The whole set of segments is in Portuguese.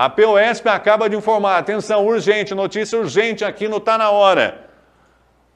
A POSP acaba de informar, atenção, urgente, notícia urgente aqui no Tá Na Hora.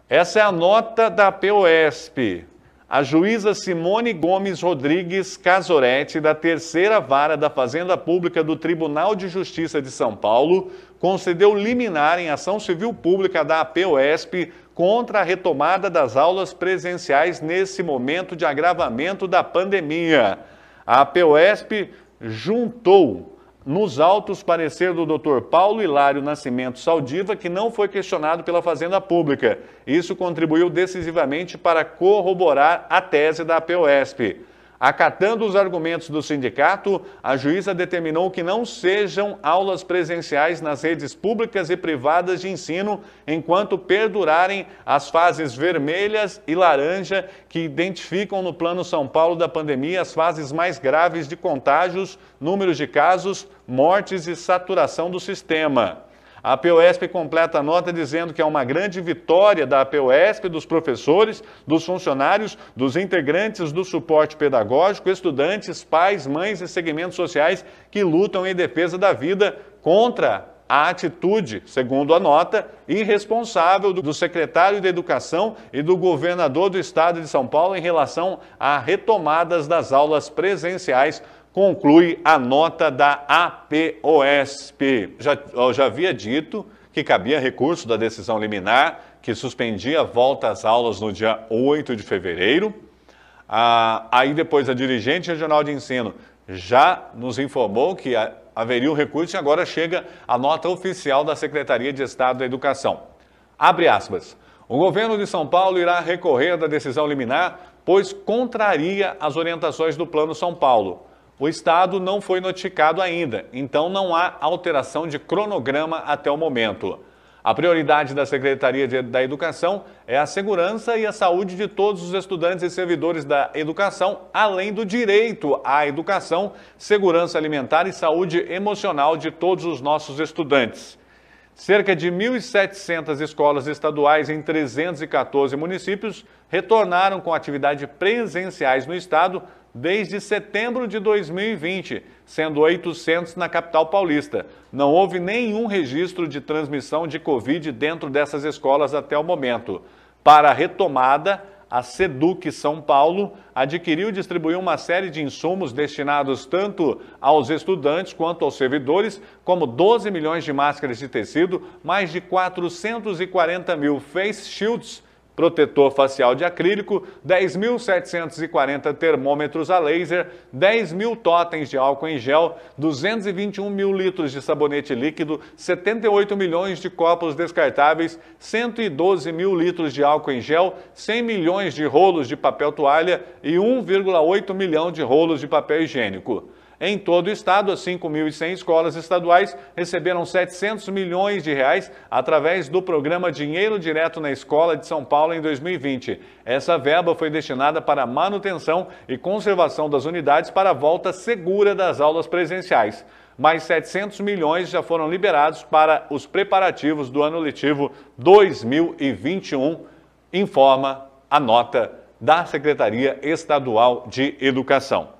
Essa é a nota da POSP. A juíza Simone Gomes Rodrigues Casoretti, da terceira vara da Fazenda Pública do Tribunal de Justiça de São Paulo, concedeu liminar em ação civil pública da POSP contra a retomada das aulas presenciais nesse momento de agravamento da pandemia. A POSP juntou nos autos parecer do Dr. Paulo Hilário Nascimento Saldiva, que não foi questionado pela Fazenda Pública. Isso contribuiu decisivamente para corroborar a tese da POSP. Acatando os argumentos do sindicato, a juíza determinou que não sejam aulas presenciais nas redes públicas e privadas de ensino enquanto perdurarem as fases vermelhas e laranja que identificam no Plano São Paulo da pandemia as fases mais graves de contágios, números de casos, mortes e saturação do sistema. A APOESP completa a nota dizendo que é uma grande vitória da APOESP, dos professores, dos funcionários, dos integrantes do suporte pedagógico, estudantes, pais, mães e segmentos sociais que lutam em defesa da vida contra a atitude, segundo a nota, irresponsável do secretário de Educação e do governador do estado de São Paulo em relação a retomadas das aulas presenciais conclui a nota da APOSP. Já, eu já havia dito que cabia recurso da decisão liminar, que suspendia a volta às aulas no dia 8 de fevereiro. Ah, aí depois a dirigente regional de ensino já nos informou que haveria um recurso e agora chega a nota oficial da Secretaria de Estado da Educação. Abre aspas. O governo de São Paulo irá recorrer da decisão liminar, pois contraria as orientações do Plano São Paulo o Estado não foi notificado ainda, então não há alteração de cronograma até o momento. A prioridade da Secretaria da Educação é a segurança e a saúde de todos os estudantes e servidores da educação, além do direito à educação, segurança alimentar e saúde emocional de todos os nossos estudantes. Cerca de 1.700 escolas estaduais em 314 municípios retornaram com atividades presenciais no estado desde setembro de 2020, sendo 800 na capital paulista. Não houve nenhum registro de transmissão de Covid dentro dessas escolas até o momento. Para a retomada, a Seduc São Paulo adquiriu e distribuiu uma série de insumos destinados tanto aos estudantes quanto aos servidores, como 12 milhões de máscaras de tecido, mais de 440 mil face shields protetor facial de acrílico, 10.740 termômetros a laser, 10 mil totens de álcool em gel, 221 mil litros de sabonete líquido, 78 milhões de copos descartáveis, 112 mil litros de álcool em gel, 100 milhões de rolos de papel toalha e 1,8 milhão de rolos de papel higiênico. Em todo o estado, as 5.100 escolas estaduais receberam 700 milhões de reais através do programa Dinheiro Direto na Escola de São Paulo em 2020. Essa verba foi destinada para manutenção e conservação das unidades para a volta segura das aulas presenciais. Mais 700 milhões já foram liberados para os preparativos do ano letivo 2021, informa a nota da Secretaria Estadual de Educação.